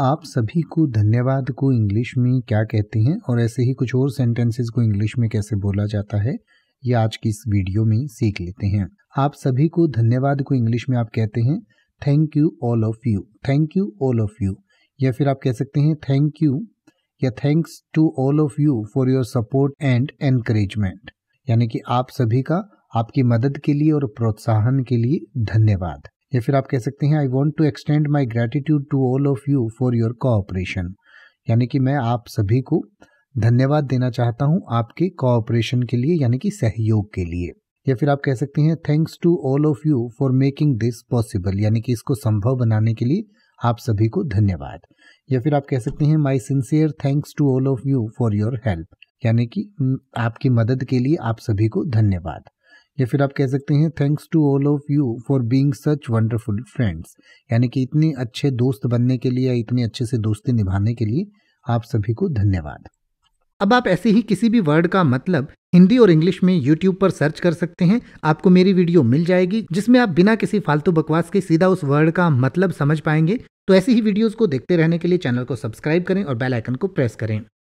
आप सभी को धन्यवाद को इंग्लिश में क्या कहते हैं और ऐसे ही कुछ और सेंटेंसेस को इंग्लिश में कैसे बोला जाता है ये आज की इस वीडियो में सीख लेते हैं आप सभी को धन्यवाद को इंग्लिश में आप कहते हैं thank you all of you thank you all of you या फिर आप कह सकते हैं थैंक यू या thanks to all of you for your support and encouragement यानी कि आप सभी का आपकी मदद के लिए और प्रोत्साहन के लिए धन्यवाद या फिर आप कह सकते हैं I want to extend my gratitude to all of you for your cooperation यानी कि मैं आप सभी को धन्यवाद देना चाहता हूँ आपके कोऑपरेशन के लिए यानी कि सहयोग के लिए या फिर आप कह सकते हैं thanks to all of you for making this possible यानी कि इसको संभव बनाने के लिए आप सभी को धन्यवाद या फिर आप कह सकते हैं my sincere thanks to all of you for your help यानी कि आपकी मदद के लिए आप सभी को धन्यवाद या फिर आप कह सकते हैं thanks to all of you for being such wonderful friends यानी कि इतने अच्छे दोस्त बनने के लिए या इतने अच्छे से दोस्ती निभाने के लिए आप सभी को धन्यवाद अब आप ऐसे ही किसी भी वर्ड का मतलब हिंदी और इंग्लिश में YouTube पर सर्च कर सकते हैं आपको मेरी वीडियो मिल जाएगी जिसमें आप बिना किसी फालतू बकवास के सीधा उस वर्ड का मतलब समझ पाएंगे तो ऐसी ही वीडियोस को देखते रहने के लिए चैनल को सब्सक्राइब करें और बेल आइकन को प्रेस करें